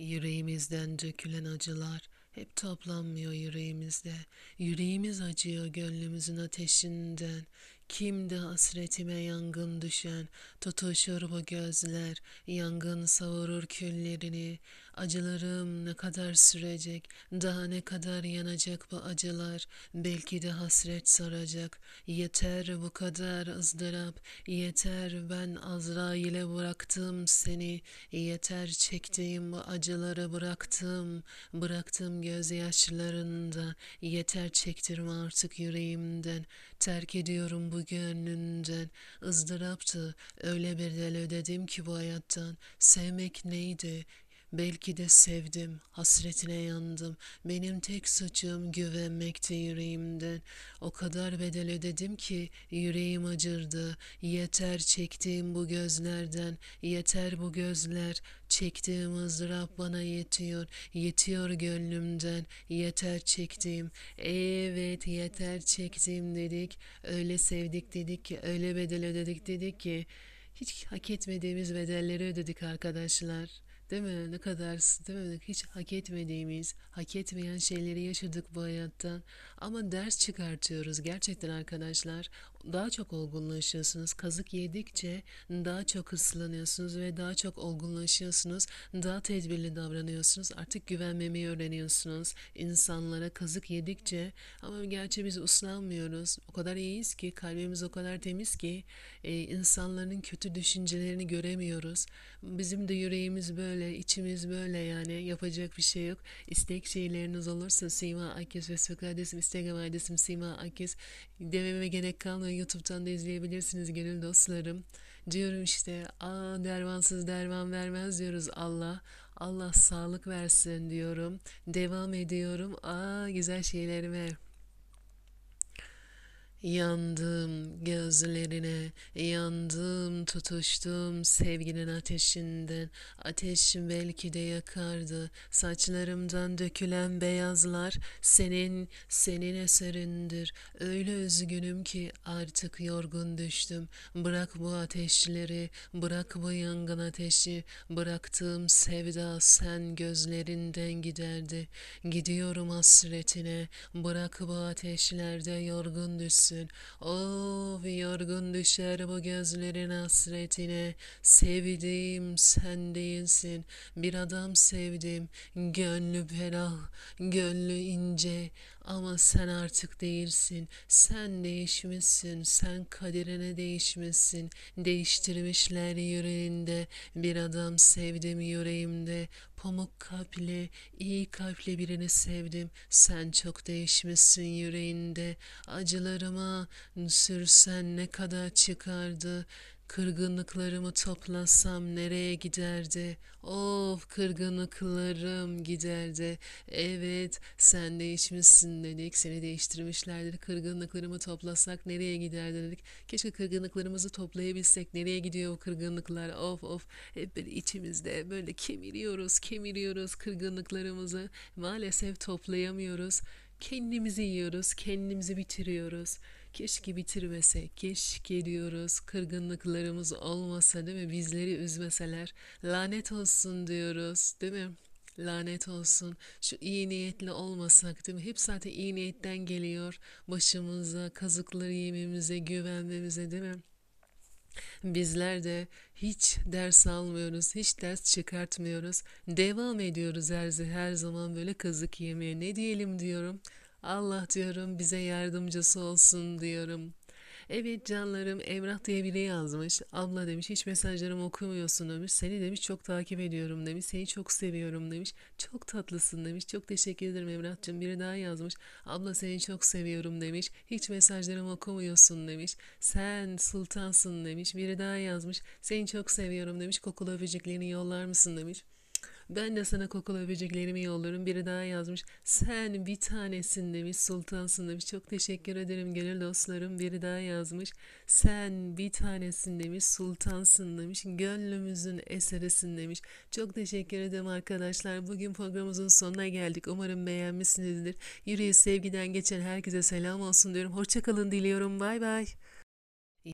Yüreğimizden dökülen acılar hep toplanmıyor yüreğimizde. Yüreğimiz acıyor gönlümüzün ateşinden. Kimde hasretime yangın düşen, tutuşur bu gözler, yangın savurur küllerini. Acılarım ne kadar sürecek, daha ne kadar yanacak bu acılar, belki de hasret saracak. Yeter bu kadar ızdırap, yeter ben Azrail'e bıraktım seni, yeter çektiğim bu acıları bıraktım, bıraktım gözyaşlarında, yeter çektirme artık yüreğimden, terk ediyorum bu gönlünden. ızdıraptı, öyle bir bedel ödedim ki bu hayattan, sevmek neydi, Belki de sevdim, hasretine yandım. Benim tek suçum güvenmekti yüreğimden. O kadar bedel ödedim ki yüreğim acırdı. Yeter çektiğim bu gözlerden, yeter bu gözler. Çektiğim ızdırap bana yetiyor, yetiyor gönlümden. Yeter çektiğim, evet yeter çektiğim dedik. Öyle sevdik dedik ki, öyle bedel ödedik dedik ki. Hiç hak etmediğimiz bedelleri ödedik arkadaşlar. Değil mi? Ne kadar değil mi? Hiç hak etmediğimiz, hak etmeyen şeyleri yaşadık bu hayattan. Ama ders çıkartıyoruz gerçekten arkadaşlar. Daha çok olgunlaşıyorsunuz. Kazık yedikçe daha çok hırslanıyorsunuz ve daha çok olgunlaşıyorsunuz. Daha tedbirli davranıyorsunuz. Artık güvenmemeyi öğreniyorsunuz. İnsanlara kazık yedikçe ama gerçi biz uslanmıyoruz. O kadar iyiyiz ki kalbimiz o kadar temiz ki e, insanların kötü düşüncelerini göremiyoruz. Bizim de yüreğimiz böyle böyle içimiz böyle yani yapacak bir şey yok. İstek şeyleriniz olursa Sima Akis ve Sokrates'im Instagram adresim Sima Akis dememe gerek kalmıyor. Youtube'dan da izleyebilirsiniz gönül dostlarım. Diyorum işte aa dermansız derman vermez diyoruz Allah. Allah sağlık versin diyorum. Devam ediyorum. Aa güzel şeylerime. Yandım gözlerine, yandım tutuştum sevginin ateşinden. Ateş belki de yakardı. Saçlarımdan dökülen beyazlar senin, senin eserindir. Öyle üzgünüm ki artık yorgun düştüm. Bırak bu ateşleri, bırak bu yangın ateşi. Bıraktığım sevda sen gözlerinden giderdi. Gidiyorum hasretine, bırak bu ateşlerde yorgun düştüm düşsün. Of oh, yorgun düşer bu gözlerin hasretine. Sevdiğim sen değilsin. Bir adam sevdim. Gönlü ferah, gönlü ince. Ama sen artık değilsin. Sen değişmişsin. Sen kaderine değişmişsin. Değiştirmişler yüreğinde. Bir adam sevdim yüreğimde. Pamuk kalpli, iyi kalpli birini sevdim. Sen çok değişmişsin yüreğinde. Acılarıma sürsen ne kadar çıkardı. Kırgınlıklarımı toplasam nereye giderdi? Of kırgınlıklarım giderdi. Evet sen değişmişsin dedik. Seni değiştirmişlerdir. Kırgınlıklarımı toplasak nereye giderdi dedik. Keşke kırgınlıklarımızı toplayabilsek. Nereye gidiyor o kırgınlıklar? Of of hep böyle içimizde böyle kemiriyoruz kemiriyoruz kırgınlıklarımızı. Maalesef toplayamıyoruz. Kendimizi yiyoruz. Kendimizi bitiriyoruz. Keşke bitirmese, keşke diyoruz. Kırgınlıklarımız olmasa değil mi? Bizleri üzmeseler. Lanet olsun diyoruz değil mi? Lanet olsun. Şu iyi niyetli olmasak değil mi? Hep zaten iyi niyetten geliyor. Başımıza, kazıkları yememize, güvenmemize değil mi? Bizler de hiç ders almıyoruz, hiç ders çıkartmıyoruz. Devam ediyoruz her, her zaman böyle kazık yemeye. Ne diyelim diyorum. Allah diyorum bize yardımcısı olsun diyorum. Evet canlarım Emrah diye biri yazmış. Abla demiş hiç mesajlarımı okumuyorsun demiş. Seni demiş çok takip ediyorum demiş. Seni çok seviyorum demiş. Çok tatlısın demiş. Çok teşekkür ederim Emrah'cığım. Biri daha yazmış. Abla seni çok seviyorum demiş. Hiç mesajlarımı okumuyorsun demiş. Sen sultansın demiş. Biri daha yazmış. Seni çok seviyorum demiş. Kokulu öpücüklerini yollar mısın demiş. Ben de sana kokulu öpeceklerimi yollarım. Biri daha yazmış. Sen bir tanesin demiş. Sultansın demiş. Çok teşekkür ederim gönül dostlarım. Biri daha yazmış. Sen bir tanesin demiş. Sultansın demiş. Gönlümüzün eserisin demiş. Çok teşekkür ederim arkadaşlar. Bugün programımızın sonuna geldik. Umarım beğenmişsinizdir. Yüreği sevgiden geçen herkese selam olsun diyorum. Hoşçakalın diliyorum. Bay bay.